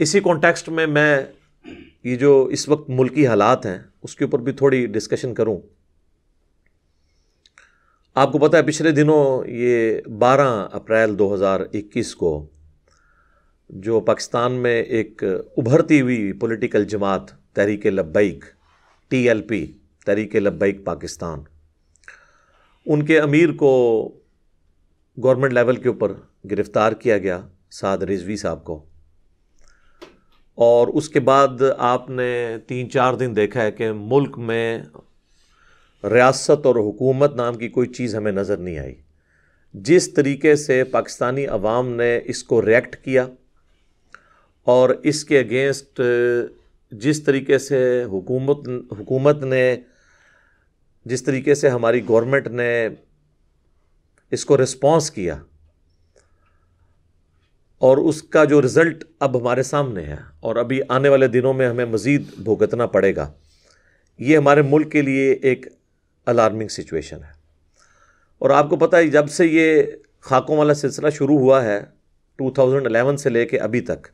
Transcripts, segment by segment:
इसी कॉन्टेक्स्ट में मैं ये जो इस वक्त मुल्की हालात हैं उसके ऊपर भी थोड़ी डिस्कशन करूं आपको पता है पिछले दिनों ये 12 अप्रैल 2021 को जो पाकिस्तान में एक उभरती हुई पॉलिटिकल जमात तहरीक लब्बैक टीएलपी तहरीक लब्बैक पाकिस्तान उनके अमीर को गवर्नमेंट लेवल के ऊपर गिरफ़्तार किया गया साद रिजवी साहब को और उसके बाद आपने तीन चार दिन देखा है कि मुल्क में रियासत और हुकूमत नाम की कोई चीज़ हमें नज़र नहीं आई जिस तरीके से पाकिस्तानी अवाम ने इसको रिएक्ट किया और इसके अगेंस्ट जिस तरीके से हुकूमत हुकूमत ने जिस तरीके से हमारी गवर्नमेंट ने इसको रिस्पॉन्स किया और उसका जो रिज़ल्ट अब हमारे सामने है और अभी आने वाले दिनों में हमें मज़ीद भुगतना पड़ेगा ये हमारे मुल्क के लिए एक अलार्मिंग सिचुएशन है और आपको पता है जब से ये खाकों वाला सिलसिला शुरू हुआ है 2011 से लेके अभी तक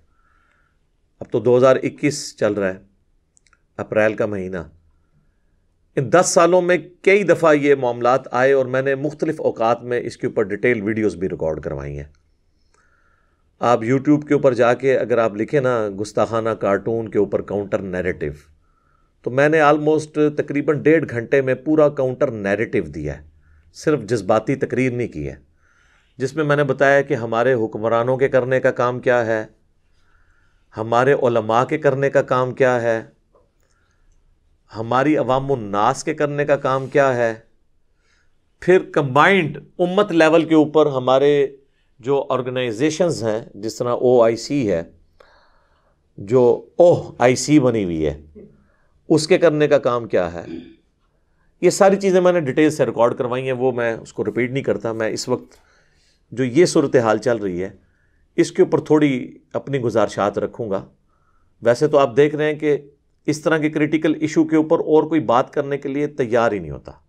अब तो 2021 चल रहा है अप्रैल का महीना इन दस सालों में कई दफ़ा ये मामला आए और मैंने मुख्तलिफ़ अवकात में इसके ऊपर डिटेल वीडियोज़ भी रिकॉर्ड करवाई हैं आप यूट्यूब के ऊपर जाके अगर आप लिखें ना गुस्ताखाना कार्टून के ऊपर काउंटर नैरेटिव तो मैंने आलमोस्ट तकरीबन डेढ़ घंटे में पूरा काउंटर नैरेटिव दिया है सिर्फ जज्बाती तकरीर नहीं की है जिसमें मैंने बताया कि हमारे हुक्मरानों के करने का काम क्या है हमारे उलमा के करने का काम क्या है हमारी अवाम नास के करने का काम क्या है फिर कंबाइंड उम्मत लेवल के ऊपर हमारे जो ऑर्गेनाइजेशंस हैं जिस तरह ओ आई सी है जो ओह आई सी बनी हुई है उसके करने का काम क्या है ये सारी चीज़ें मैंने डिटेल से रिकॉर्ड करवाई हैं वो मैं उसको रिपीट नहीं करता मैं इस वक्त जो ये सूरत हाल चल रही है इसके ऊपर थोड़ी अपनी गुजारशात रखूँगा वैसे तो आप देख रहे हैं कि इस तरह के क्रिटिकल इशू के ऊपर और कोई बात करने के लिए तैयार ही नहीं होता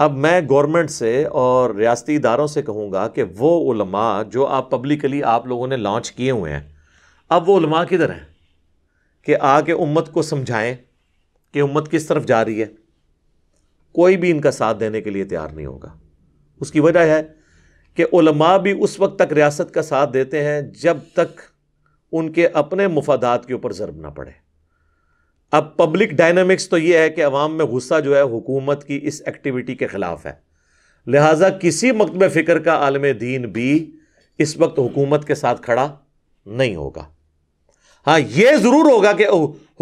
अब मैं गवर्नमेंट से और रियाती इदारों से कहूँगा कि वो उलमा जो आप पब्लिकली आप लोगों ने लॉन्च किए हुए हैं अब वो उलमा किधर हैं कि आके उम्मत को समझाएं कि उम्मत किस तरफ जा रही है कोई भी इनका साथ देने के लिए तैयार नहीं होगा उसकी वजह है कि उलमा भी उस वक्त तक रियासत का साथ देते हैं जब तक उनके अपने मुफादात के ऊपर ज़रब ना पड़े अब पब्लिक डायनामिक्स तो ये है कि अवाम में गुस्सा जो है हुकूमत की इस एक्टिविटी के ख़िलाफ़ है लिहाजा किसी में फ़िक्र का आलम दीन भी इस वक्त हुकूमत के साथ खड़ा नहीं होगा हाँ ये ज़रूर होगा कि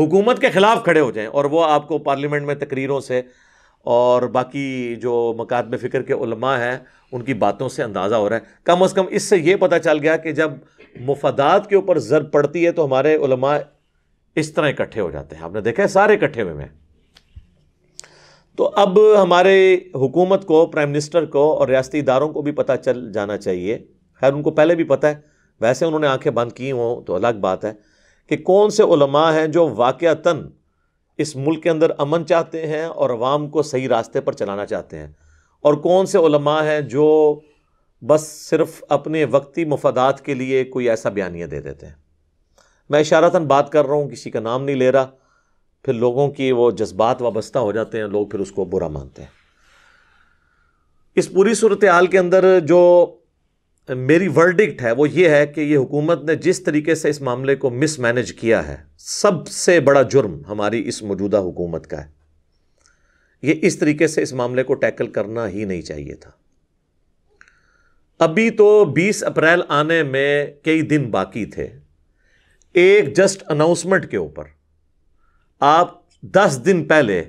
हुकूमत के ख़िलाफ़ खड़े हो जाएं और वह आपको पार्लियामेंट में तकरीरों से और बाकी जो में फ़िक्र के उलमा हैं उनकी बातों से अंदाज़ा हो रहा है कम अज़ कम इससे ये पता चल गया कि जब मुफदात के ऊपर ज़र पड़ती है तो हमारे इस तरह इकट्ठे हो जाते हैं आपने देखा है सारे इकट्ठे हुए हैं तो अब हमारे हुकूमत को प्राइम मिनिस्टर को और रियाती इदारों को भी पता चल जाना चाहिए खैर उनको पहले भी पता है वैसे उन्होंने आंखें बंद की हों तो अलग बात है कि कौन से उलमा हैं जो वाक़ता इस मुल्क के अंदर अमन चाहते हैं और आवाम को सही रास्ते पर चलाना चाहते हैं और कौन से उलमा हैं जो बस सिर्फ़ अपने वक्ती मफादात के लिए कोई ऐसा बयानिया दे देते हैं मैं इशारतन बात कर रहा हूँ किसी का नाम नहीं ले रहा फिर लोगों की वो जज्बात वाबस्ता हो जाते हैं लोग फिर उसको बुरा मानते हैं इस पूरी सूरत हाल के अंदर जो मेरी वर्डिक्ट है वो ये है कि ये हुकूमत ने जिस तरीके से इस मामले को मिसमैनेज किया है सबसे बड़ा जुर्म हमारी इस मौजूदा हुकूमत का है ये इस तरीके से इस मामले को टैकल करना ही नहीं चाहिए था अभी तो 20 अप्रैल आने में कई दिन बाकी थे एक जस्ट अनाउंसमेंट के ऊपर आप दस दिन पहले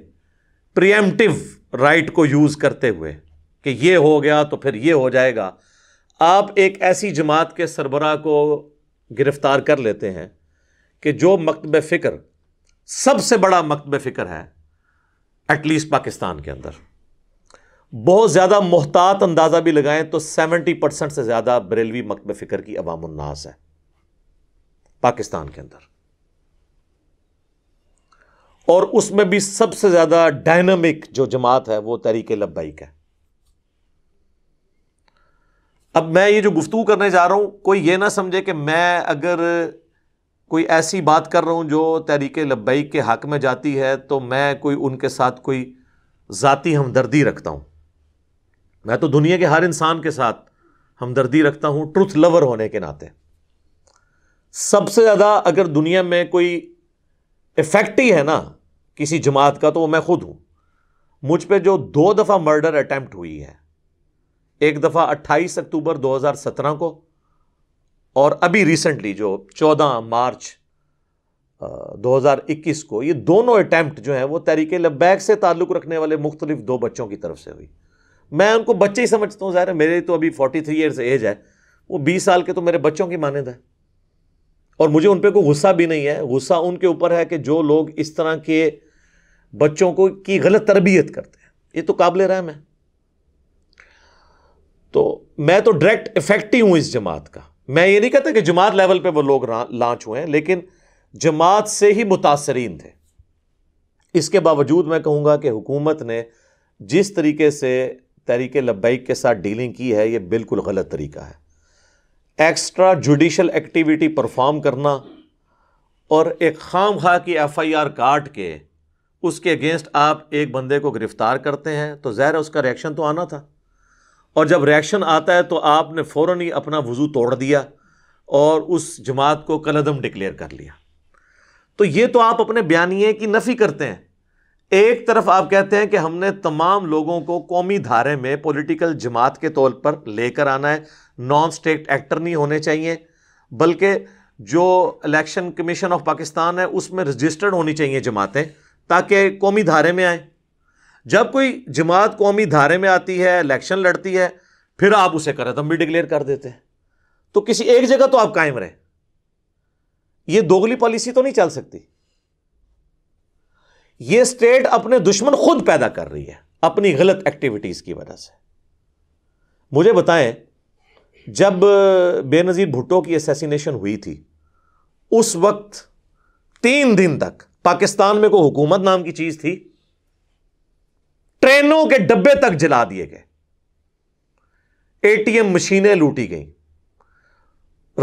प्रियमटिव राइट को यूज़ करते हुए कि ये हो गया तो फिर ये हो जाएगा आप एक ऐसी जमात के सरबरा को गिरफ्तार कर लेते हैं कि जो मकतब फ़िक्र सबसे बड़ा मकतब फ़िक्र है एटलीस्ट पाकिस्तान के अंदर बहुत ज़्यादा मोहतात अंदाज़ा भी लगाएं तो 70 परसेंट से ज़्यादा बरेलवी मकतब फ़िक्र की अवामनास है पाकिस्तान के अंदर और उसमें भी सबसे ज्यादा डायनामिक जो जमात है वो तहरीक लब्बैक है अब मैं ये जो गुफ्तू करने जा रहा हूं कोई ये ना समझे कि मैं अगर कोई ऐसी बात कर रहा हूं जो तहरीक लब्बैक के हक में जाती है तो मैं कोई उनके साथ कोई ज़ाती हमदर्दी रखता हूं मैं तो दुनिया के हर इंसान के साथ हमदर्दी रखता हूं ट्रुथ लवर होने के नाते सबसे ज़्यादा अगर दुनिया में कोई इफ़ेक्ट ही है ना किसी जमात का तो वो मैं खुद हूँ मुझ पर जो दो दफ़ा मर्डर अटैम्प्ट हुई है एक दफ़ा 28 अक्टूबर 2017 को और अभी रिसेंटली जो 14 मार्च 2021 को ये दोनों अटैम्प्ट जो हैं वो तरीके लब्बैक से ताल्लुक़ रखने वाले मुख्तलिफ दो बच्चों की तरफ से हुई मैं उनको बच्चे ही समझता हूँ ज़ाहिर मेरे तो अभी 43 थ्री ईयर्स एज है वो 20 साल के तो मेरे बच्चों की मानद है और मुझे उन पर कोई गुस्सा भी नहीं है गुस्सा उनके ऊपर है कि जो लोग इस तरह के बच्चों को की गलत तरबियत करते हैं ये तो काबिल रहम है तो मैं तो डायरेक्ट इफेक्ट ही हूं इस जमात का मैं ये नहीं कहता कि जमात लेवल पे वो लोग लॉन्च हुए हैं लेकिन जमात से ही मुतासरीन थे इसके बावजूद मैं कहूँगा कि हुकूमत ने जिस तरीके से तहरीक लबैक के साथ डीलिंग की है ये बिल्कुल गलत तरीका है एक्स्ट्रा जुडिशल एक्टिविटी परफॉर्म करना और एक खाम खा की एफ आई आर काट के उसके अगेंस्ट आप एक बंदे को गिरफ़्तार करते हैं तो ज़ाहिर उसका रिएक्शन तो आना था और जब रिएक्शन आता है तो आपने फ़ौर ही अपना वज़ू तोड़ दिया और उस जमात को कलदम डिक्लेयर कर लिया तो ये तो आप अपने बयानिए की नफ़ी करते हैं एक तरफ आप कहते हैं कि हमने तमाम लोगों को कौमी धारे में पॉलिटिकल जमात के तौर पर लेकर आना है नॉन स्टेट एक्टर नहीं होने चाहिए बल्कि जो इलेक्शन कमीशन ऑफ पाकिस्तान है उसमें रजिस्टर्ड होनी चाहिए जमातें ताकि कौमी धारे में आए जब कोई जमात कौमी धारे में आती है इलेक्शन लड़ती है फिर आप उसे करतम तो भी डिक्लेयर कर देते हैं तो किसी एक जगह तो आप कायम रहे ये दोगली पॉलिसी तो नहीं चल सकती ये स्टेट अपने दुश्मन खुद पैदा कर रही है अपनी गलत एक्टिविटीज़ की वजह से मुझे बताएं जब बेनज़ीर भुट्टो की असैसिनेशन हुई थी उस वक्त तीन दिन तक पाकिस्तान में कोई हुकूमत नाम की चीज़ थी ट्रेनों के डब्बे तक जला दिए गए एटीएम मशीनें लूटी गई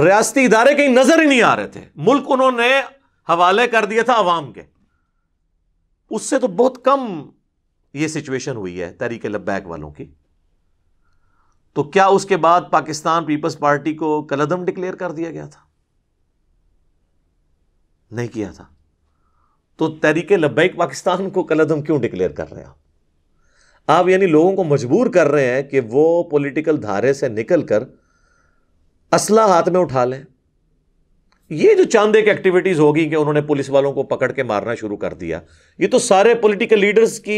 रियाती इदारे कहीं नज़र ही नहीं आ रहे थे मुल्क उन्होंने हवाले कर दिया था आवाम के उससे तो बहुत कम ये सिचुएशन हुई है तहरीक लब्बैक वालों की तो क्या उसके बाद पाकिस्तान पीपल्स पार्टी को कलदम डिक्लेयर कर दिया गया था नहीं किया था तो तहरीक लब्बैक पाकिस्तान को कलदम क्यों डिक्लेयर कर रहे हैं आप यानी लोगों को मजबूर कर रहे हैं कि वो पॉलिटिकल धारे से निकलकर असला हाथ में उठा लें ये जो चांद एक एक्टिविटीज़ होगी कि उन्होंने पुलिस वालों को पकड़ के मारना शुरू कर दिया ये तो सारे पॉलिटिकल लीडर्स की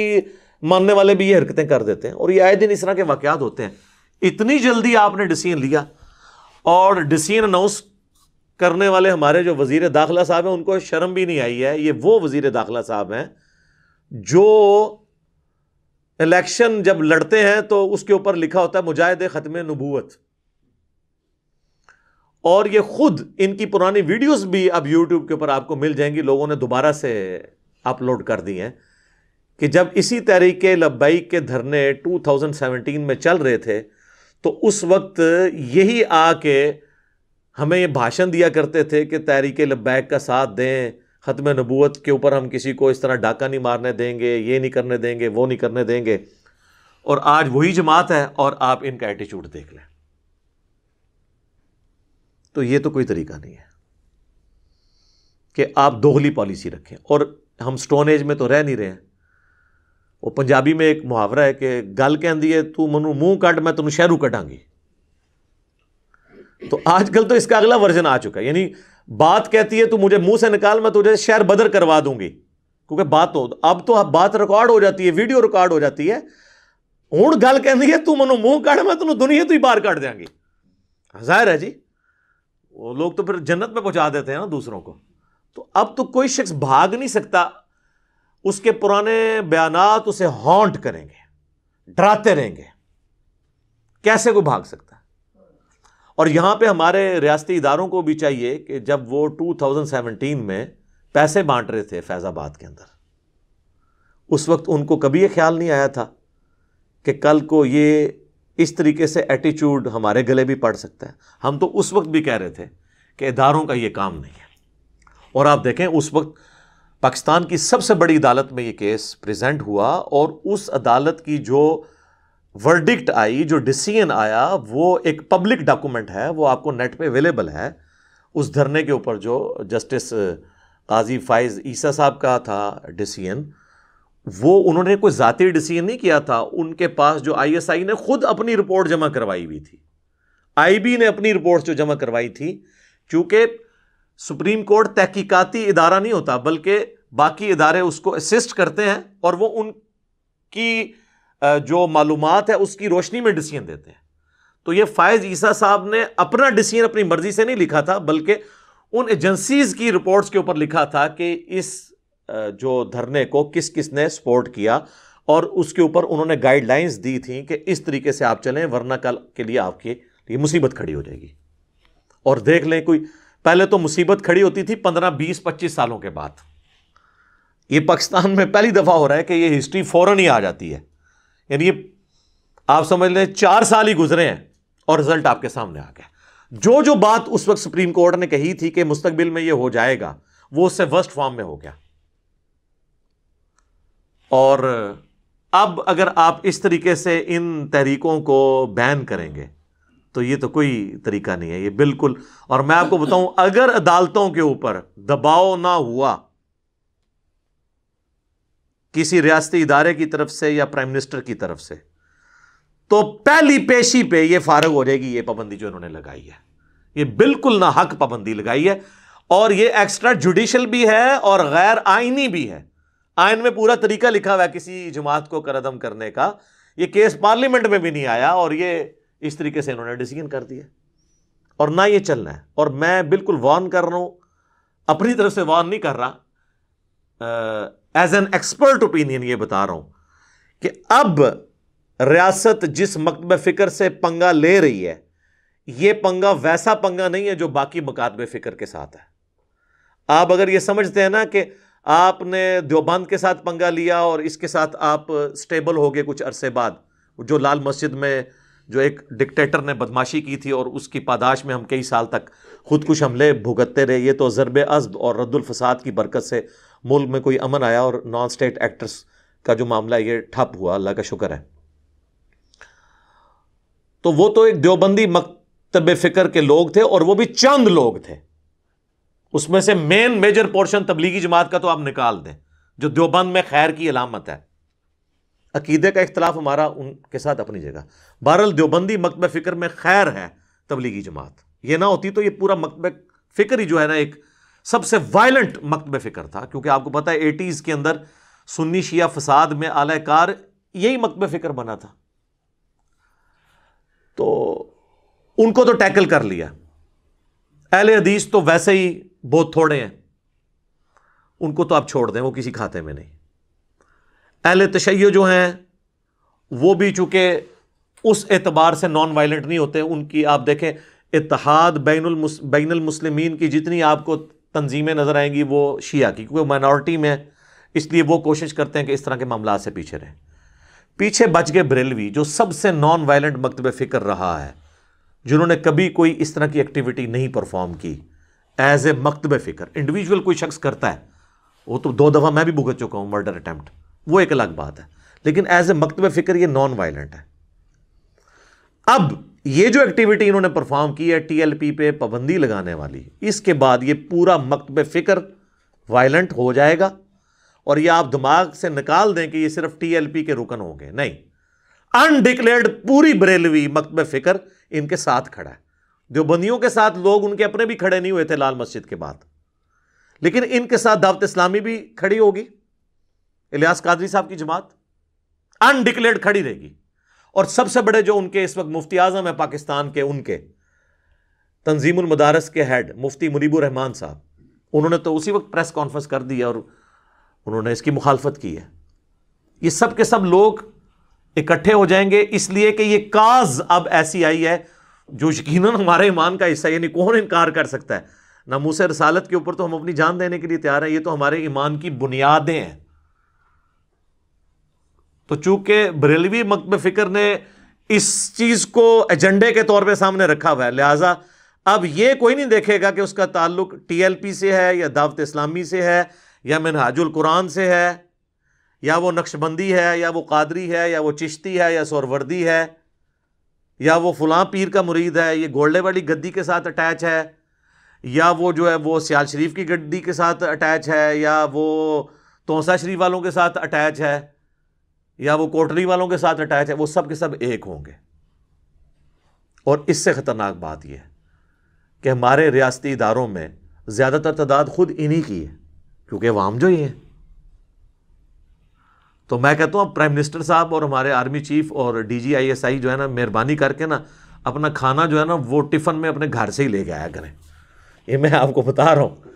मानने वाले भी ये हरकतें कर देते हैं और ये आए दिन इस तरह के वाकत होते हैं इतनी जल्दी आपने डिसीजन लिया और डिसीजन अनाउंस करने वाले हमारे जो वजीर दाखिला साहब हैं उनको शर्म भी नहीं आई है ये वो वजीर दाखिला साहब हैं जो इलेक्शन जब लड़ते हैं तो उसके ऊपर लिखा होता है मुजाहिद ख़त्म नबूत और ये खुद इनकी पुरानी वीडियोस भी अब यूट्यूब के ऊपर आपको मिल जाएंगी लोगों ने दोबारा से अपलोड कर दी हैं कि जब इसी तहरीक लब्बैक के धरने 2017 में चल रहे थे तो उस वक्त यही आके हमें ये भाषण दिया करते थे कि तहरीक लब्बैक का साथ दें ख़त्म नबूत के ऊपर हम किसी को इस तरह डाका नहीं मारने देंगे ये नहीं करने देंगे वो नहीं करने देंगे और आज वही जमात है और आप इनका एटीट्यूड देख लें तो ये तो कोई तरीका नहीं है कि आप दोगली पॉलिसी रखें और हम स्टोन एज में तो रह नहीं रहे हैं वो पंजाबी में एक मुहावरा है कि गल कह दी है तू मनु मुंह काट मैं तेन शहरू कटांगी तो आजकल तो इसका अगला वर्जन आ चुका है यानी बात कहती है तू मुझे मुंह से निकाल मैं तुझे शहर बदर करवा दूंगी क्योंकि बात हो अब तो बात रिकॉर्ड हो जाती है वीडियो रिकॉर्ड हो जाती है हूँ गल कह दी है तू मनु मुंह काट मैं तेन दुनिया तो ही बाहर काट देंगी जाहिर है जी वो लोग तो फिर जन्नत में पहुंचा देते हैं ना दूसरों को तो अब तो कोई शख्स भाग नहीं सकता उसके पुराने बयान उसे हॉन्ट करेंगे डराते रहेंगे कैसे कोई भाग सकता और यहां पे हमारे रियासती इदारों को भी चाहिए कि जब वो 2017 में पैसे बांट रहे थे फैज़ाबाद के अंदर उस वक्त उनको कभी ये ख्याल नहीं आया था कि कल को ये इस तरीके से एटीट्यूड हमारे गले भी पड़ सकता है हम तो उस वक्त भी कह रहे थे कि इदारों का ये काम नहीं है और आप देखें उस वक्त पाकिस्तान की सबसे बड़ी अदालत में ये केस प्रेजेंट हुआ और उस अदालत की जो वर्डिक्ट आई जो डिसीजन आया वो एक पब्लिक डॉक्यूमेंट है वो आपको नेट पे अवेलेबल है उस धरने के ऊपर जो जस्टिस काजी फाइज ईसा साहब का था डिसीजन वो उन्होंने कोई ज़ाती डिसीजन नहीं किया था उनके पास जो आईएसआई ने खुद अपनी रिपोर्ट जमा करवाई हुई थी आईबी ने अपनी रिपोर्ट जो जमा करवाई थी क्योंकि सुप्रीम कोर्ट तहकीकती इदारा नहीं होता बल्कि बाकी इदारे उसको असिस्ट करते हैं और वो उनकी जो मालूम है उसकी रोशनी में डिसीजन देते हैं तो ये फायज़ ईसा साहब ने अपना डिसीजन अपनी मर्ज़ी से नहीं लिखा था बल्कि उन एजेंसीज़ की रिपोर्ट्स के ऊपर लिखा था कि इस जो धरने को किस किस ने सपोर्ट किया और उसके ऊपर उन्होंने गाइडलाइंस दी थी कि इस तरीके से आप चलें वरना कल के लिए आपके लिए मुसीबत खड़ी हो जाएगी और देख लें कोई पहले तो मुसीबत खड़ी होती थी पंद्रह बीस पच्चीस सालों के बाद ये पाकिस्तान में पहली दफ़ा हो रहा है कि ये हिस्ट्री फ़ौरन ही आ जाती है यानी ये आप समझ लें चार साल ही गुजरे हैं और रिजल्ट आपके सामने आ गया जो जो बात उस वक्त सुप्रीम कोर्ट ने कही थी कि मुस्तबिल में ये हो जाएगा वो उससे वर्स्ट फॉर्म में हो गया और अब अगर आप इस तरीके से इन तहरीकों को बैन करेंगे तो ये तो कोई तरीका नहीं है ये बिल्कुल और मैं आपको बताऊं अगर अदालतों के ऊपर दबाव ना हुआ किसी रियासती इदारे की तरफ से या प्राइम मिनिस्टर की तरफ से तो पहली पेशी पे ये फारग हो जाएगी ये पाबंदी जो इन्होंने लगाई है ये बिल्कुल ना हक पाबंदी लगाई है और ये एक्स्ट्रा जुडिशल भी है और गैर आइनी भी है आयन हाँ, में पूरा तरीका लिखा हुआ है किसी जमात को करदम करने का ये केस पार्लियामेंट में भी नहीं आया और ये इस तरीके से इन्होंने डिसीजन कर दिया और ना ये चलना है और मैं बिल्कुल वार्न कर रहा हूं अपनी तरफ से वार्न नहीं कर रहा एज एन एक्सपर्ट ओपिनियन ये बता रहा हूं कि अब रियासत जिस मकतब फ़िक्र से पंगा ले रही है ये पंगा वैसा पंगा नहीं है जो बाकी मकादब फ़िक्र के साथ है आप अगर ये समझते हैं ना कि आपने देवबंद के साथ पंगा लिया और इसके साथ आप स्टेबल हो गए कुछ अरसे बाद जो लाल मस्जिद में जो एक डिक्टेटर ने बदमाशी की थी और उसकी पादाश में हम कई साल तक खुदकुश हमले भुगतते रहे ये तो ज़रब अजब और रद्दुलफसाद की बरकत से मुल्क में कोई अमन आया और नॉन स्टेट एक्टर्स का जो मामला ये ठप हुआ अल्लाह का शुक्र है तो वो तो एक देवबंदी मकतब फ़िक्र के लोग थे और वो भी चंद लोग थे उसमें से main major portion Tablighi Jamaat का तो आप निकाल दें जो देवबंद में खैर की अलामत है अकीदे का इख्तलाफ हमारा उनके साथ अपनी जगह बहरल देवबंदी मकतब फ़िक्र में खैर है तबलीगी जमात यह ना होती तो यह पूरा मकतब फ़िक्र ही जो है ना एक सबसे वायलेंट मकतब फ़िक्र था क्योंकि आपको पता है एटीज़ के अंदर सुन्नी शिया फसाद में आलाकार यही मकतब फ़िक्र बना था तो उनको तो टैकल कर लिया अहल हदीस तो वैसे ही बहुत थोड़े हैं उनको तो आप छोड़ दें वो किसी खाते में नहीं अहल तशैय जो हैं वो भी चूंकि उस एतबार से नॉन वायलेंट नहीं होते उनकी आप देखें इतिहाद बैन मुस्लिमीन की जितनी आपको तंजीमें नज़र आएंगी वो शिया की क्योंकि माइनॉरिटी में इसलिए वो कोशिश करते हैं कि इस तरह के मामला से पीछे रहें पीछे बच गए बरेलवी जो सबसे नॉन वायलेंट मकतब फ़िक्र रहा है जिन्होंने कभी कोई इस तरह की एक्टिविटी नहीं परफॉर्म की एज ए मकतब फ़िक्र इंडिविजुअल कोई शख्स करता है वो तो दो दफ़ा मैं भी भुगत चुका हूँ मर्डर अटैम्प्ट वो एक अलग बात है लेकिन एज ए मकतब फ़िक्र ये नॉन वायलेंट है अब ये जो एक्टिविटी इन्होंने परफॉर्म की है टीएलपी पे पाबंदी लगाने वाली इसके बाद ये पूरा मकतब फ़िक्र वायलेंट हो जाएगा और ये आप दिमाग से निकाल दें कि ये सिर्फ टीएलपी के रुकन होंगे नहीं अनडिक्लेयर्ड पूरी बरेलवी मकतब फ़िक्र इनके साथ खड़ा है देवबंदियों के साथ लोग उनके अपने भी खड़े नहीं हुए थे लाल मस्जिद के बाद लेकिन इनके साथ दावत इस्लामी भी खड़ी होगी इलियास कादरी साहब की जमात अनडिक्लेयर्ड खड़ी रहेगी और सबसे बड़े जो उनके इस वक्त मुफ्ती आजम है पाकिस्तान के उनके तंजीमुल मदारस के हेड मुफ्ती मुनीबुर रहमान साहब उन्होंने तो उसी वक्त प्रेस कॉन्फ्रेंस कर दी और उन्होंने इसकी मुखालफत की है ये सब के सब लोग इकट्ठे हो जाएंगे इसलिए कि ये काज अब ऐसी आई है जो यकीन हमारे ईमान का हिस्सा यानी कौन इनकार कर सकता है से रसालत के ऊपर तो हम अपनी जान देने के लिए तैयार हैं ये तो हमारे ईमान की बुनियादें हैं तो चूंकि बरेलवी मकब फिक्र ने इस चीज़ को एजेंडे के तौर पे सामने रखा हुआ है लिहाजा अब ये कोई नहीं देखेगा कि उसका ताल्लुक टीएलपी से है या दावत इस्लामी से है या मिनहाजुल कुरान से है या वो नक्शबंदी है या वो कादरी है या वो चिश्ती है या सोरवर्दी है या वो फलां पीर का मुरीद है ये गोल्डे वाली गद्दी के साथ अटैच है या वो जो है वो सियाल शरीफ की गद्दी के साथ अटैच है या वो तोसा शरीफ वालों के साथ अटैच है या वो कोटरी वालों के साथ अटैच है वो सब के सब एक होंगे और इससे ख़तरनाक बात यह है कि हमारे रियासती इदारों में ज़्यादातर तादाद ख़ुद इन्हीं की है क्योंकि वाम जो ही हैं तो मैं कहता हूँ प्राइम मिनिस्टर साहब और हमारे आर्मी चीफ और D G I S I जो है ना मेहरबानी करके ना अपना खाना जो है ना वो टिफ़न में अपने घर से ही ले आया करें ये मैं आपको बता रहा हूँ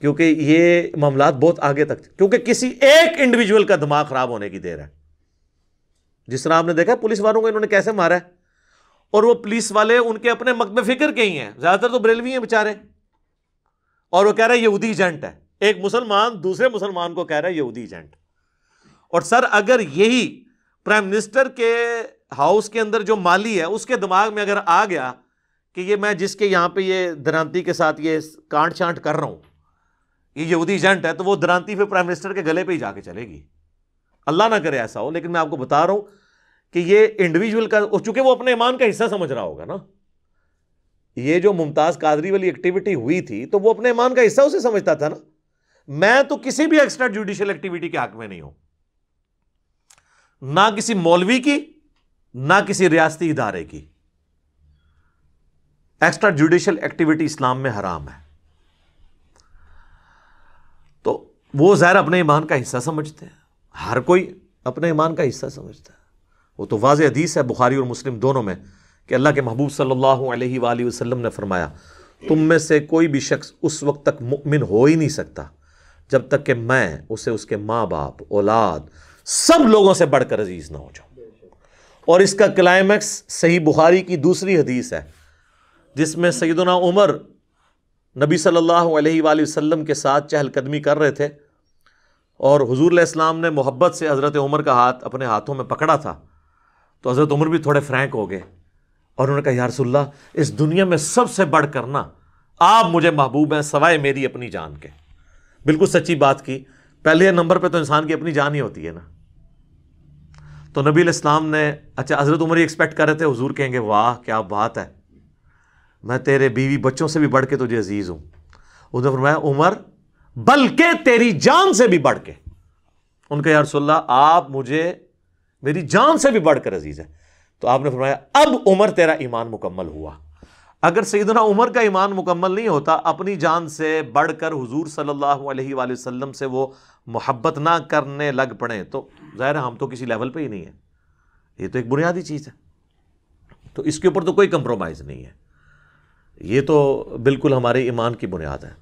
क्योंकि ये मामला बहुत आगे तक क्योंकि किसी एक इंडिविजुअल का दिमाग ख़राब होने की देर है जिस तरह आपने देखा पुलिस वालों को इन्होंने कैसे मारा है और वो पुलिस वाले उनके अपने मकब फिक्र के ही हैं ज़्यादातर तो बरेलवी हैं बेचारे और वो कह रहे हैं यहूदी एजेंट है एक मुसलमान दूसरे मुसलमान को कह रहा है यहूदी एजेंट और सर अगर यही प्राइम मिनिस्टर के हाउस के अंदर जो माली है उसके दिमाग में अगर आ गया कि ये मैं जिसके यहाँ पे ये दरांती के साथ ये कांट छांट कर रहा हूँ ये यहूदी एजेंट है तो वो दरांती फिर प्राइम मिनिस्टर के गले पे ही जाके चलेगी अल्लाह ना करे ऐसा हो लेकिन मैं आपको बता रहा हूँ कि ये इंडिविजुअल का चूंकि वो अपने ईमान का हिस्सा समझ रहा होगा ना ये जो मुमताज़ कादरी वाली एक्टिविटी हुई थी तो वो अपने ईमान का हिस्सा उसे समझता था ना मैं तो किसी भी एक्स्ट्रा जुडिशियल एक्टिविटी के हक में नहीं हूँ ना किसी मौलवी की ना किसी रियासती इदारे की एक्स्ट्रा जुडिशल एक्टिविटी इस्लाम में हराम है तो वो जहर अपने ईमान का हिस्सा समझते हैं हर कोई अपने ईमान का हिस्सा समझता है वो तो वाज हदीस है बुखारी और मुस्लिम दोनों में कि अल्लाह के महबूब सल्लल्लाहु अलैहि वसल्लम ने फरमाया तुम में से कोई भी शख्स उस वक्त तक मुमिन हो ही नहीं सकता जब तक कि मैं उसे उसके माँ बाप औलाद सब लोगों से बढ़कर अजीज ना हो जाओ और इसका क्लाइमैक्स सही बुखारी की दूसरी हदीस है जिसमें सैदना उमर नबी सल्लल्लाहु अलैहि वसल्लम के साथ चहलकदमी कर रहे थे और हुजूर इस्लाम ने मोहब्बत से हज़रत उमर का हाथ अपने हाथों में पकड़ा था तो हज़रत उमर भी थोड़े फ्रैंक हो गए और उन्होंने कहा यारसोल्ला इस दुनिया में सबसे बढ़ करना आप मुझे महबूब हैं सवाए मेरी अपनी जान के बिल्कुल सच्ची बात की पहले नंबर पर तो इंसान की अपनी जान ही होती है ना तो नबी इस्लाम ने अच्छा हज़रत उमर ही एक्सपेक्ट कर रहे थे हजूर कहेंगे वाह क्या बात है मैं तेरे बीवी बच्चों से भी बढ़ के तुझे अजीज़ हूँ उन्होंने फरमाया उमर बल्कि तेरी जान से भी बढ़ के उनके यारसोल्ला आप मुझे मेरी जान से भी बढ़कर अजीज़ है तो आपने फरमाया अब उमर तेरा ईमान मुकम्मल हुआ अगर सईदना उमर का ईमान मुकम्मल नहीं होता अपनी जान से बढ़कर हुजूर सल्लल्लाहु अलैहि वसल्लम से वो मोहब्बत ना करने लग पड़े तो ज़ाहिर है हम तो किसी लेवल पे ही नहीं है ये तो एक बुनियादी चीज़ है तो इसके ऊपर तो कोई कंप्रोमाइज़ नहीं है ये तो बिल्कुल हमारे ईमान की बुनियाद है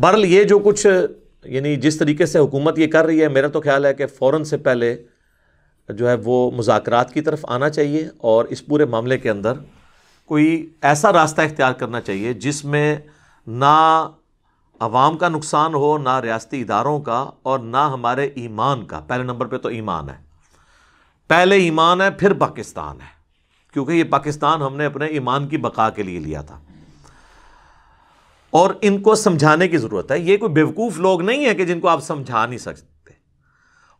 बहरल ये जो कुछ यानी जिस तरीके से हुकूमत ये कर रही है मेरा तो ख्याल है कि फ़ौर से पहले जो है वो मुजाकर की तरफ आना चाहिए और इस पूरे मामले के अंदर कोई ऐसा रास्ता इख्तियार करना चाहिए जिसमें ना आवाम का नुकसान हो ना रियाती इदारों का और ना हमारे ईमान का पहले नंबर पर तो ईमान है पहले ईमान है फिर पाकिस्तान है क्योंकि ये पाकिस्तान हमने अपने ईमान की बका के लिए लिया था और इनको समझाने की ज़रूरत है ये कोई बेवकूफ़ लोग नहीं है कि जिनको आप समझा नहीं सकते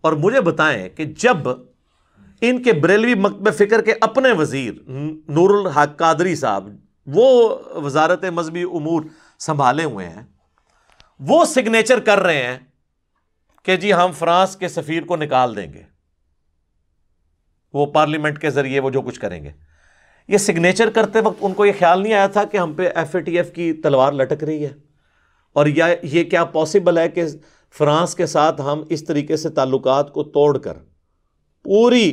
और मुझे बताएं कि जब इनके बरेलवी मकब फ़िक्र के अपने वज़ीर नूरल हक कादरी साहब वो वजारत मजहबी अमूर संभाले हुए हैं वो सिग्नेचर कर रहे हैं कि जी हम फ्रांस के सफीर को निकाल देंगे वो पार्लियामेंट के जरिए वो जो कुछ करेंगे ये सिग्नेचर करते वक्त उनको ये ख्याल नहीं आया था कि हम पे एफ की तलवार लटक रही है और या ये क्या पॉसिबल है कि फ्रांस के साथ हम इस तरीके से ताल्लुक को तोड़कर पूरी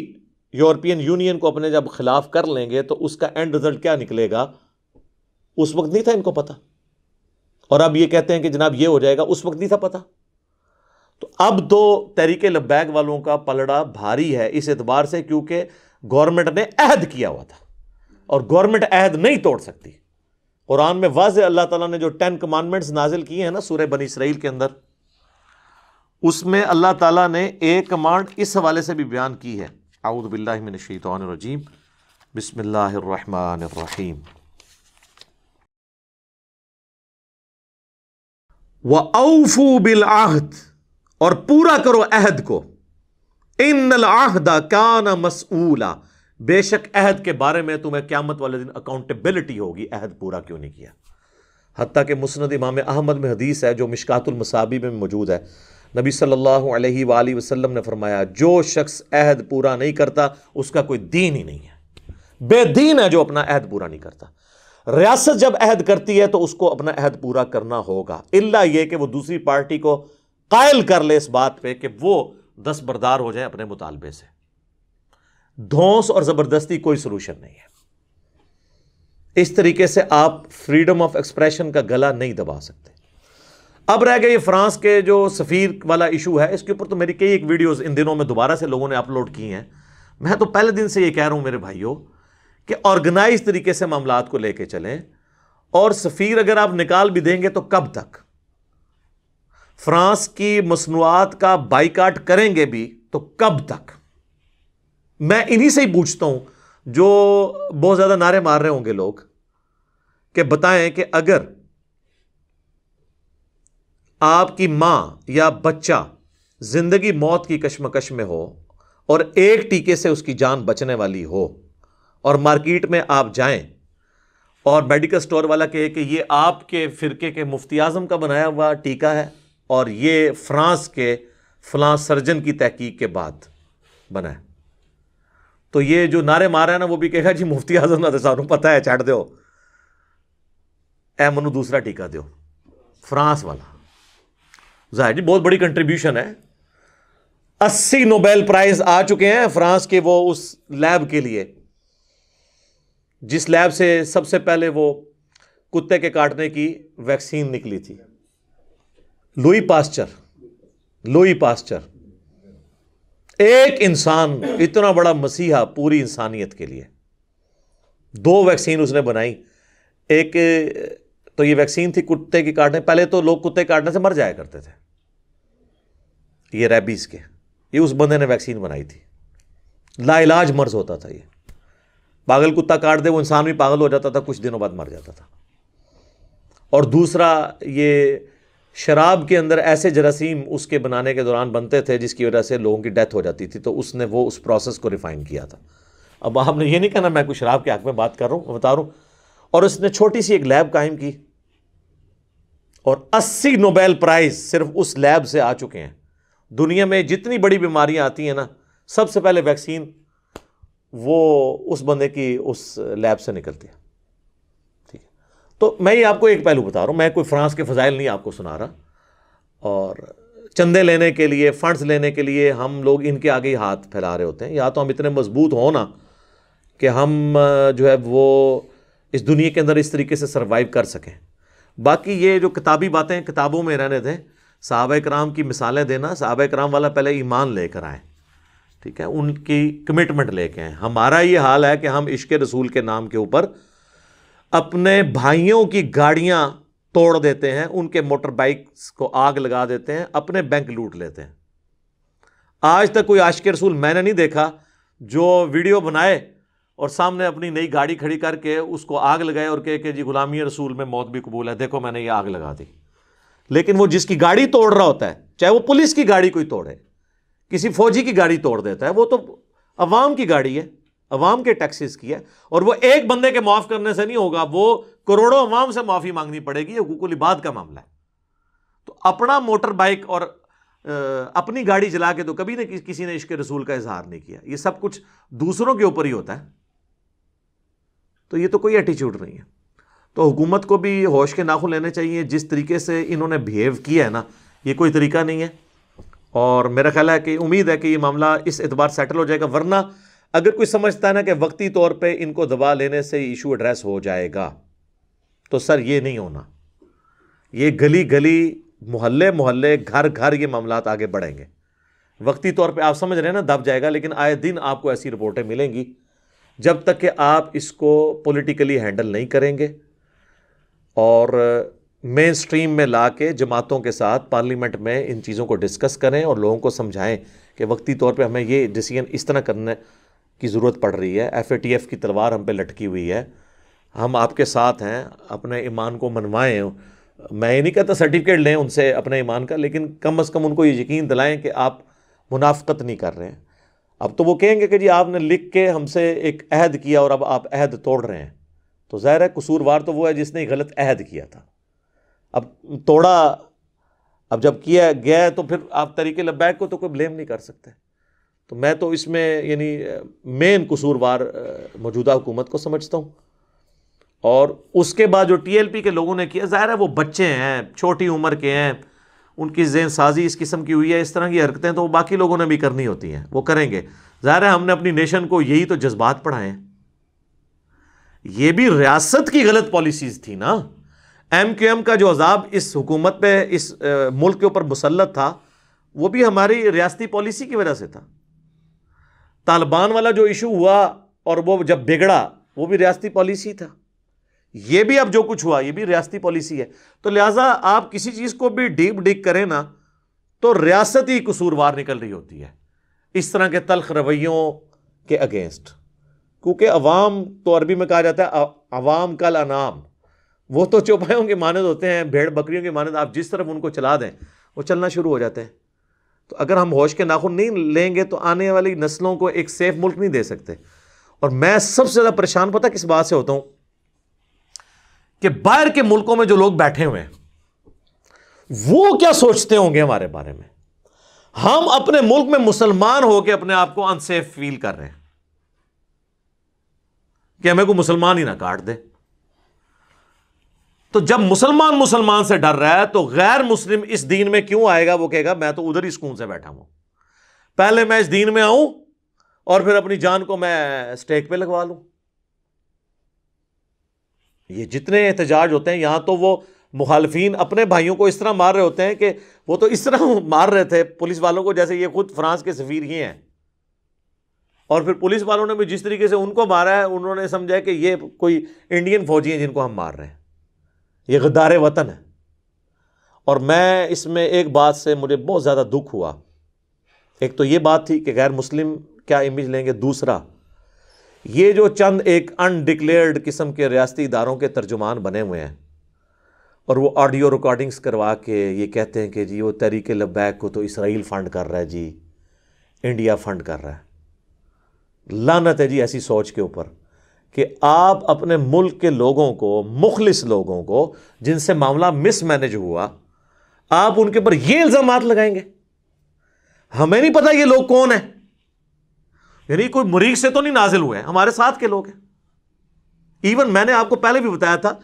यूरोपियन यूनियन को अपने जब खिलाफ कर लेंगे तो उसका एंड रिजल्ट क्या निकलेगा उस वक्त नहीं था इनको पता और अब ये कहते हैं कि जनाब ये हो जाएगा उस वक्त नहीं था पता तो अब तो तहरीक लब्बैक वालों का पलड़ा भारी है इस एतबार से क्योंकि गवर्नमेंट ने अहद किया हुआ था और गवर्नमेंट अहद नहीं तोड़ सकती कुरान में वाज अल्लाह ताला ने जो टेन कमांडमेंट्स नाजिल किए हैं ना सूर्य बनी इसराइल के अंदर उसमें अल्लाह ताला ने एक कमांड इस हवाले से भी बयान की है आउदबिल्लिमिनशीतरजीम बिस्मिल्लर व औफू बिल आहद और पूरा करो अहद को इन आहदा क्या न मसूला बेशक अहद के बारे में तुम्हें क्यामत वाले दिन अकाउंटेबिलिटी होगी अहद पूरा क्यों नहीं किया हती कि मुसनद इमाम अहमद में हदीस है जो मिशकातुलमसाबी में मौजूद है नबी सल्लल्लाहु अलैहि वसल्लम ने फरमाया जो शख्स अहद पूरा नहीं करता उसका कोई दीन ही नहीं है बेदीन है जो अपना अहद पूरा नहीं करता रियासत जब अहद करती है तो उसको अपना अहद पूरा करना होगा इल्ला ये कि वो दूसरी पार्टी को कायल कर ले इस बात पे कि वो दस्तबरदार हो जाए अपने मुतालबे से धोस और ज़बरदस्ती कोई सलूशन नहीं है इस तरीके से आप फ्रीडम ऑफ एक्सप्रेशन का गला नहीं दबा सकते अब रह गए फ्रांस के जो सफ़ीर वाला इशू है इसके ऊपर तो मेरी कई एक वीडियोस इन दिनों में दोबारा से लोगों ने अपलोड की हैं मैं तो पहले दिन से ये कह रहा हूं मेरे भाइयों कि ऑर्गेनाइज तरीके से मामला को लेके चलें और सफ़ीर अगर आप निकाल भी देंगे तो कब तक फ्रांस की मसनूआत का बाइकाट करेंगे भी तो कब तक मैं इन्हीं से ही पूछता हूं जो बहुत ज़्यादा नारे मार रहे होंगे लोग कि बताएं कि अगर आपकी मां या बच्चा ज़िंदगी मौत की कश्मकश में हो और एक टीके से उसकी जान बचने वाली हो और मार्केट में आप जाएं और मेडिकल स्टोर वाला कहे कि ये आपके फ़िरके के मुफ्ती आज़म का बनाया हुआ टीका है और ये फ्रांस के फ्लां सर्जन की तहकीक के बाद बना है तो ये जो नारे मारा है ना वो भी कहेगा जी मुफ्ती आज़म ना सारू पता है चढ़ दो ए मनु दूसरा टीका दो फ्रांस वाला जाहिर जी बहुत बड़ी कंट्रीब्यूशन है अस्सी नोबेल प्राइज़ आ चुके हैं फ्रांस के वो उस लैब के लिए जिस लैब से सबसे पहले वो कुत्ते के काटने की वैक्सीन निकली थी लुई पास्चर लुई पास्चर एक इंसान इतना बड़ा मसीहा पूरी इंसानियत के लिए दो वैक्सीन उसने बनाई एक तो ये वैक्सीन थी कुत्ते की काटने पहले तो लोग कुत्ते काटने से मर जाया करते थे ये रेबीज़ के ये उस बंदे ने वैक्सीन बनाई थी लाइलाज मर्ज होता था ये पागल कुत्ता काट दे वो इंसान भी पागल हो जाता था कुछ दिनों बाद मर जाता था और दूसरा ये शराब के अंदर ऐसे जरासीम उसके बनाने के दौरान बनते थे जिसकी वजह से लोगों की डेथ हो जाती थी तो उसने वो उस प्रोसेस को रिफ़ाइन किया था अब आपने ये नहीं कहना मैं कुछ शराब के हक में बात कर रहा हूँ बता रहा हूँ और उसने छोटी सी एक लैब कायम की और 80 नोबेल प्राइज़ सिर्फ उस लैब से आ चुके हैं दुनिया में जितनी बड़ी बीमारियाँ आती हैं ना सबसे पहले वैक्सीन वो उस बंदे की उस लैब से निकलती है ठीक है तो मैं ये आपको एक पहलू बता रहा हूँ मैं कोई फ्रांस के फ़जाइल नहीं आपको सुना रहा और चंदे लेने के लिए फंड्स लेने के लिए हम लोग इनके आगे ही हाथ फैला रहे होते हैं या तो हम इतने मजबूत हों ना कि हम जो है वो इस दुनिया के अंदर इस तरीके से सर्वाइव कर सकें बाकी ये जो किताबी बातें किताबों में रहने दें साहब कराम की मिसालें देना साहब कराम वाला पहले ईमान लेकर आएँ ठीक है उनकी कमिटमेंट लेके हैं हमारा ये हाल है कि हम इश्क रसूल के नाम के ऊपर अपने भाइयों की गाड़ियाँ तोड़ देते हैं उनके मोटर बाइक्स को आग लगा देते हैं अपने बैंक लूट लेते हैं आज तक कोई आशिक रसूल मैंने नहीं देखा जो वीडियो बनाए और सामने अपनी नई गाड़ी खड़ी करके उसको आग लगाए और कहे कि जी गुलामी रसूल में मौत भी कबूल है देखो मैंने ये आग लगा दी लेकिन वो जिसकी गाड़ी तोड़ रहा होता है चाहे वो पुलिस की गाड़ी कोई तोड़े किसी फौजी की गाड़ी तोड़ देता है वो तो अवाम की गाड़ी है अवाम के टैक्सेस की है और वो एक बंदे के माफ़ करने से नहीं होगा वो करोड़ों अवाम से माफ़ी मांगनी पड़ेगी ये हुकूल इबाद का मामला है तो अपना मोटर बाइक और अपनी गाड़ी चला के तो कभी ना किसी ने इश्क रसूल का इजहार नहीं किया ये सब कुछ दूसरों के ऊपर ही होता है तो ये तो कोई एटीच्यूड नहीं है तो हुकूमत को भी होश के नाखून लेने चाहिए जिस तरीके से इन्होंने बिहेव किया है ना ये कोई तरीका नहीं है और मेरा ख्याल है कि उम्मीद है कि ये मामला इस एतबार सेटल हो जाएगा वरना अगर कोई समझता है ना कि वक्ती तौर पर इनको दबा लेने से इशू एड्रेस हो जाएगा तो सर ये नहीं होना ये गली गली मोहल्ले मोहल्ले घर घर ये मामला आगे बढ़ेंगे वक्ती तौर पे आप समझ रहे हैं ना दब जाएगा लेकिन आए दिन आपको ऐसी रिपोर्टें मिलेंगी जब तक कि आप इसको पॉलिटिकली हैंडल नहीं करेंगे और मेन स्ट्रीम में ला के जमातों के साथ पार्लियामेंट में इन चीज़ों को डिस्कस करें और लोगों को समझाएं कि वक्ती तौर पे हमें ये डिसीजन इस तरह करने की ज़रूरत पड़ रही है एफ की तलवार हम पे लटकी हुई है हम आपके साथ हैं अपने ईमान को मनवाएं मैं ये नहीं कहता सर्टिफिकेट लें उनसे अपने ईमान का लेकिन कम अज़ कम उनको ये यकीन दिलाएँ कि आप मुनाफ्त नहीं कर रहे हैं अब तो वो कहेंगे कि जी आपने लिख के हमसे एक अहद किया और अब आप अहद तोड़ रहे हैं तो ज़ाहिर है कसूरवार तो वो है जिसने गलत अहद किया था अब तोड़ा अब जब किया गया तो फिर आप तरीके लब्बैक को तो कोई ब्लेम नहीं कर सकते तो मैं तो इसमें यानी मेन कसूरवार मौजूदा हुकूमत को समझता हूँ और उसके बाद जो टीएलपी के लोगों ने किया ज़ाहिर है वो बच्चे हैं छोटी उम्र के हैं उनकी जेन साजी इस किस्म की हुई है इस तरह की हरकतें तो बाकी लोगों ने भी करनी होती हैं वो करेंगे ज़ाहिर है हमने अपनी नेशन को यही तो जज्बात पढ़ाए ये भी रियासत की गलत पॉलिसीज़ थी ना एम क्यू एम का जो अजाब इस हुकूमत पे इस आ, मुल्क के ऊपर मुसलत था वो भी हमारी रियासती पॉलिसी की वजह से था तालिबान वाला जो इशू हुआ और वो जब बिगड़ा वो भी रियासती पॉलिसी था ये भी अब जो कुछ हुआ ये भी रियासती पॉलिसी है तो लिहाजा आप किसी चीज़ को भी डीप डिग करें ना तो रियासत ही कसूरवार निकल रही होती है इस तरह के तलख रवैयों के अगेंस्ट क्योंकि अवाम तो अरबी में कहा जाता है अवाम कल अनाम वो तो चौपायों के मानद होते हैं भेड़ बकरियों के मानद आप जिस तरफ उनको चला दें वो चलना शुरू हो जाते हैं तो अगर हम होश के नाखून नहीं लेंगे तो आने वाली नस्लों को एक सेफ मुल्क नहीं दे सकते और मैं सबसे ज़्यादा परेशान पता किस बात से होता हूँ कि बाहर के मुल्कों में जो लोग बैठे हुए हैं वो क्या सोचते होंगे हमारे बारे में हम अपने मुल्क में मुसलमान होकर अपने आप को अनसेफ फील कर रहे हैं कि हमें को मुसलमान ही ना काट दे तो जब मुसलमान मुसलमान से डर रहा है तो गैर मुस्लिम इस दीन में क्यों आएगा वो कहेगा मैं तो उधर ही सुकून से बैठा हूं पहले मैं इस दीन में आऊं और फिर अपनी जान को मैं स्टेक पे लगवा लूं ये जितने एहतजाज होते हैं यहां तो वो मुखालफी अपने भाइयों को इस तरह मार रहे होते हैं कि वो तो इस तरह मार रहे थे पुलिस वालों को जैसे ये खुद फ्रांस के सफ़ीर ही हैं और फिर पुलिस वालों ने भी जिस तरीके से उनको मारा है उन्होंने समझा कि ये कोई इंडियन फौजी हैं जिनको हम मार रहे हैं ये गदार वतन है और मैं इसमें एक बात से मुझे बहुत ज़्यादा दुख हुआ एक तो ये बात थी कि गैर मुस्लिम क्या इमेज लेंगे दूसरा ये जो चंद एक अनडिक्लेयर्ड किस्म के रियाती इदारों के तर्जुमान बने हुए हैं और वो ऑडियो रिकॉर्डिंग्स करवा के ये कहते हैं कि जी वो तहरीक लब्बैक को तो इसराइल फ़ंड कर रहा है जी इंडिया फ़ंड कर रहा है लानत है जी ऐसी सोच के ऊपर कि आप अपने मुल्क के लोगों को मुखलिस लोगों को जिनसे मामला मिसमैनेज हुआ आप उनके ऊपर ये इल्ज़ाम लगाएंगे हमें नहीं पता ये लोग कौन है यानी कोई मुरीख से तो नहीं नाजिल हुए हैं हमारे साथ के लोग हैं इवन मैंने आपको पहले भी बताया था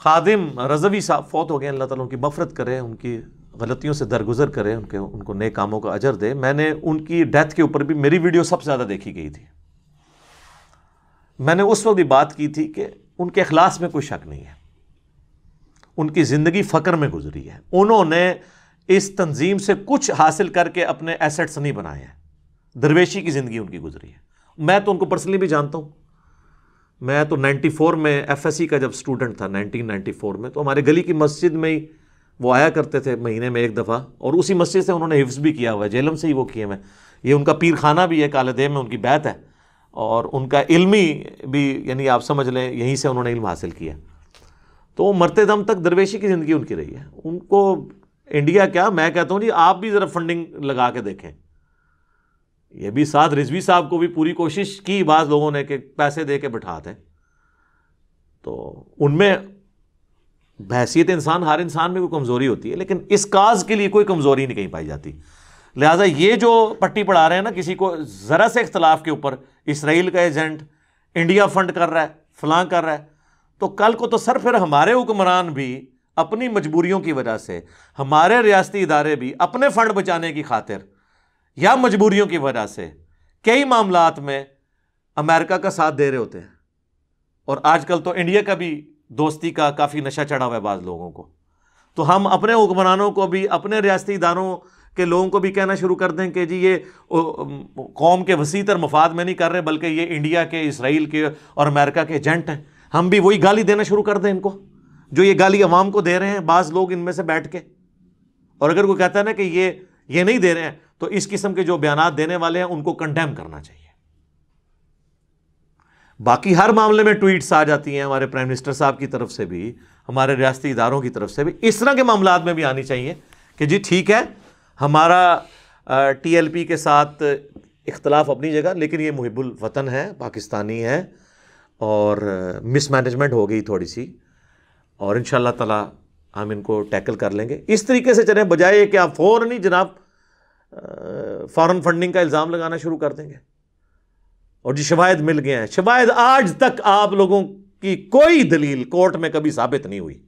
खादिम रजवी साहब फौत हो गए अल्लाह तला उनकी मफरत करें उनकी गलतियों से दरगुजर करें उनके उनको नए कामों का अजर दे मैंने उनकी डेथ के ऊपर भी मेरी वीडियो सबसे ज़्यादा देखी गई थी मैंने उस वक्त भी बात की थी कि उनके अखलास में कोई शक नहीं है उनकी ज़िंदगी फ़कर में गुजरी है उन्होंने इस तंजीम से कुछ हासिल करके अपने एसेट्स नहीं बनाए हैं दरवेशी की ज़िंदगी उनकी गुजरी है मैं तो उनको पर्सनली भी जानता हूँ मैं तो 94 में एफएससी का जब स्टूडेंट था 1994 में तो हमारे गली की मस्जिद में ही वो आया करते थे महीने में एक दफ़ा और उसी मस्जिद से उन्होंने हिफ्स भी किया हुआ है जेलम से ही वो किए हैं ये उनका पीर खाना भी है कालदेव में उनकी बैत है और उनका इल्मी भी यानी आप समझ लें यहीं से उन्होंने इल्म हासिल किया तो वो मरते दम तक दरवेशी की ज़िंदगी उनकी रही है उनको इंडिया क्या मैं कहता हूँ जी आप भी ज़रा फंडिंग लगा के देखें ये भी साथ रिजवी साहब को भी पूरी कोशिश की बाज़ लोगों ने कि पैसे दे के बैठा दें तो उनमें बहसीत इंसान हर इंसान में कोई कमज़ोरी होती है लेकिन इस काज के लिए कोई कमज़ोरी नहीं कहीं पाई जाती लिहाजा ये जो पट्टी पढ़ा रहे हैं ना किसी को ज़रा से इख्तलाफ के ऊपर इसराइल का एजेंट इंडिया फंड कर रहा है फलां कर रहा है तो कल को तो सर फिर हमारे हुक्मरान भी अपनी मजबूरियों की वजह से हमारे रियासती इदारे भी अपने फंड बचाने की खातिर या मजबूरियों की वजह से कई मामला में अमेरिका का साथ दे रहे होते हैं और आजकल तो इंडिया का भी दोस्ती का काफ़ी नशा चढ़ा हुआ है बाज़ लोगों को तो हम अपने हुक्मरानों को भी अपने रियासती इदारों कि लोगों को भी कहना शुरू कर दें कि जी ये कौम के वसी तर मफाद में नहीं कर रहे बल्कि ये इंडिया के इसराइल के और अमेरिका के एजेंट हैं हम भी वही गाली देना शुरू कर दें इनको जो ये गाली अवाम को दे रहे हैं बाज़ लोग इनमें से बैठ के और अगर कोई कहता है ना कि ये ये नहीं दे रहे हैं तो इस किस्म के जो बयान देने वाले हैं उनको कंडेम करना चाहिए बाकी हर मामले में ट्वीट्स आ जाती हैं हमारे प्राइम मिनिस्टर साहब की तरफ से भी हमारे रियासती इदारों की तरफ से भी इस तरह के मामला में भी आनी चाहिए कि जी ठीक है हमारा टीएलपी के साथ इख्तलाफ अपनी जगह लेकिन ये मुहिबुल वतन है पाकिस्तानी है और मिसमैनेजमेंट हो गई थोड़ी सी और इन ताला हम इनको टैकल कर लेंगे इस तरीके से चले बजाय कि आप फ़ौर नहीं जनाब फ़ॉरन फंडिंग का इल्ज़ाम लगाना शुरू कर देंगे और जी शवायद मिल गए हैं शवायद आज तक आप लोगों की कोई दलील कोर्ट में कभी साबित नहीं हुई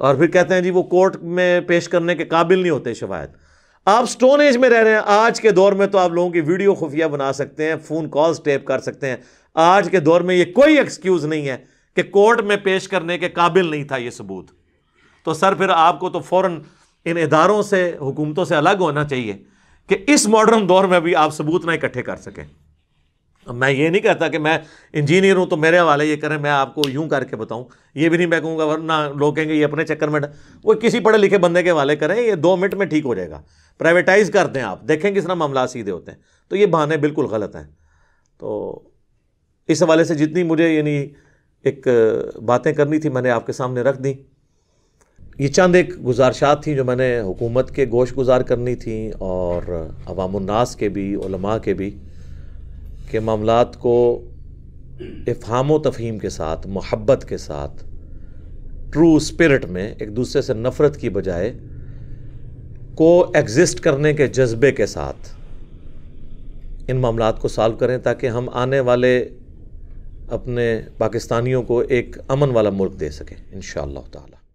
और फिर कहते हैं जी वो कोर्ट में पेश करने के काबिल नहीं होते शवायद आप स्टोन एज में रह रहे हैं आज के दौर में तो आप लोगों की वीडियो खुफिया बना सकते हैं फ़ोन कॉल्स टेप कर सकते हैं आज के दौर में ये कोई एक्सक्यूज़ नहीं है कि कोर्ट में पेश करने के काबिल नहीं था ये सबूत तो सर फिर आपको तो फ़ौर इन इदारों से हुकूमतों से अलग होना चाहिए कि इस मॉडर्न दौर में भी आप सबूत ना इकट्ठे कर सकें मैं ये नहीं कहता कि मैं इंजीनियर हूँ तो मेरे हवाले ये करें मैं आपको यूं करके बताऊँ ये भी नहीं मैं कहूँगा वरना लोग कहेंगे ये अपने चक्कर में वो किसी पढ़े लिखे बंदे के हवाले करें ये दो मिनट में ठीक हो जाएगा प्राइवेटाइज कर दें आप देखें किस तरह मामला सीधे होते हैं तो ये बहाने बिल्कुल गलत हैं तो इस हवाले से जितनी मुझे यानी एक बातें करनी थी मैंने आपके सामने रख दी ये चंद एक गुजारशात थी जो मैंने हुकूमत के गोश गुजार करनी थी और अवामनास के भी के भी के मामला को इफ़ाम तफ़हीम के साथ मोहब्बत के साथ ट्रू स्पिरिट में एक दूसरे से नफ़रत की बजाय को एग्ज़िस्ट करने के जज्बे के साथ इन मामला को सॉल्व करें ताकि हम आने वाले अपने पाकिस्तानियों को एक अमन वाला मुल्क दे सकें इन ताला